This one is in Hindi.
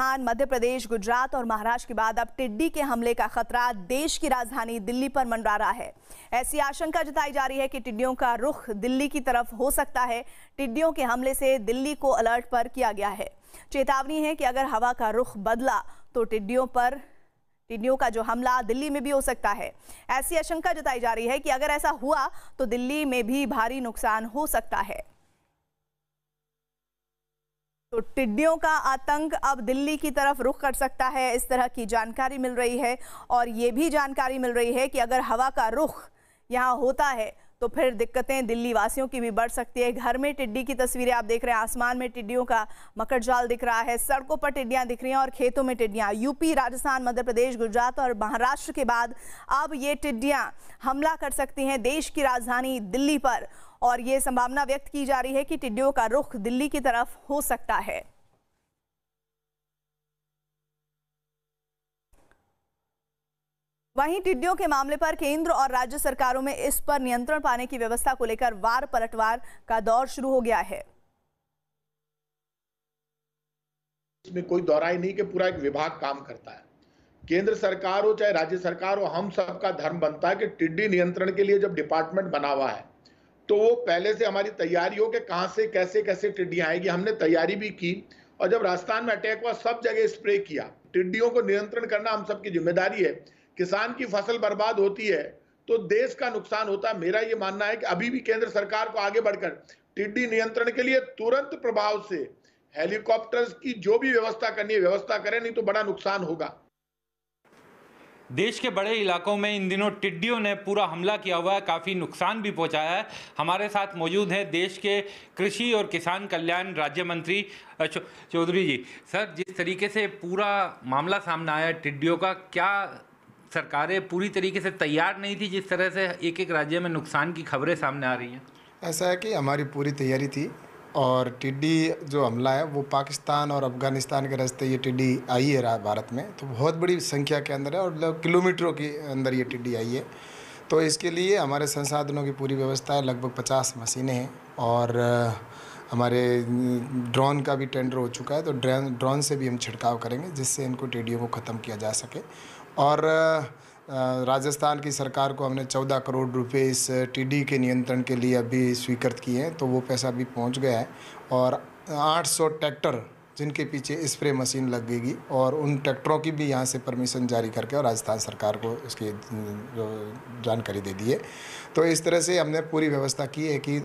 राजस्थान मध्य प्रदेश गुजरात और महाराष्ट्र के बाद अब टिड्डी के हमले का खतरा देश की राजधानी दिल्ली पर मंडरा रहा है ऐसी आशंका जताई जा रही है कि टिड्डियों का रुख दिल्ली की तरफ हो सकता है टिड्डियों के हमले से दिल्ली को अलर्ट पर किया गया है चेतावनी है कि अगर हवा का रुख बदला तो टिड्डियों पर टिड्डियों का जो हमला दिल्ली में भी हो सकता है ऐसी आशंका जताई जा रही है कि अगर ऐसा हुआ तो दिल्ली में भी भारी नुकसान हो सकता है तो टिड्डियों का आतंक अब दिल्ली की तरफ रुख कर सकता है इस तरह की जानकारी मिल रही है और ये भी जानकारी मिल रही है कि अगर हवा का रुख यहाँ होता है तो फिर दिक्कतें दिल्ली वासियों की भी बढ़ सकती है घर में टिड्डी की तस्वीरें आप देख रहे हैं आसमान में टिड्डियों का मकर जाल दिख रहा है सड़कों पर टिड्डियां दिख रही हैं और खेतों में टिड्डियां यूपी राजस्थान मध्य प्रदेश गुजरात और महाराष्ट्र के बाद अब ये टिड्डियां हमला कर सकती हैं देश की राजधानी दिल्ली पर और ये संभावना व्यक्त की जा रही है कि टिड्डियों का रुख दिल्ली की तरफ हो सकता है वहीं टिड्डियों के मामले पर केंद्र और राज्य सरकारों में इस पर नियंत्रण पाने की व्यवस्था को लेकर वार पलटवार का दौर शुरू हो गया है इसमें कोई दोहराई नहीं कि पूरा एक विभाग काम करता है केंद्र सरकार हो चाहे राज्य सरकार हो हम सबका धर्म बनता है कि टिड्डी नियंत्रण के लिए जब डिपार्टमेंट बना हुआ है तो वो पहले से हमारी तैयारी हो कि कहाँ से कैसे कैसे टिड्डी आएगी हमने तैयारी भी की और जब राजस्थान में अटैक हुआ सब जगह स्प्रे किया टिड्डियों को नियंत्रण करना हम सबकी जिम्मेदारी है किसान की फसल बर्बाद होती है तो देश का नुकसान होता मेरा ये मानना है कि अभी भी केंद्र सरकार को आगे बढ़कर टिड्डी नियंत्रण के लिए तुरंत प्रभाव से हेलीकॉप्टर्स की जो भी व्यवस्था करनी है व्यवस्था करें नहीं तो बड़ा नुकसान होगा देश के बड़े इलाकों में इन दिनों टिड्डियों ने पूरा हमला किया हुआ है काफ़ी नुकसान भी पहुंचाया है हमारे साथ मौजूद हैं देश के कृषि और किसान कल्याण राज्य मंत्री चौधरी जी सर जिस तरीके से पूरा मामला सामने आया टिड्डियों का क्या सरकारें पूरी तरीके से तैयार नहीं थी जिस तरह से एक एक राज्य में नुकसान की खबरें सामने आ रही हैं ऐसा है कि हमारी पूरी तैयारी थी और टिड्डी जो हमला है वो पाकिस्तान और अफगानिस्तान के रास्ते ये टिड्डी आई है भारत में तो बहुत बड़ी संख्या के अंदर है और मतलब किलोमीटरों के अंदर ये टिड्डी आई है तो इसके लिए हमारे संसाधनों की पूरी व्यवस्था है लगभग पचास मशीनें हैं और हमारे ड्रोन का भी टेंडर हो चुका है तो ड्रोन ड्रोन से भी हम छिड़काव करेंगे जिससे इनको टिड्डियों को ख़त्म किया जा सके और राजस्थान की सरकार को हमने 14 करोड़ रुपए इस टीडी के नियंत्रण के लिए अभी स्वीकृत किए हैं तो वो पैसा भी पहुंच गया है और 800 ट्रैक्टर जिनके पीछे स्प्रे मशीन लगेगी और उन ट्रैक्टरों की भी यहाँ से परमिशन जारी करके और राजस्थान सरकार को इसकी जानकारी दे दी है तो इस तरह से हमने पूरी व्यवस्था की है कि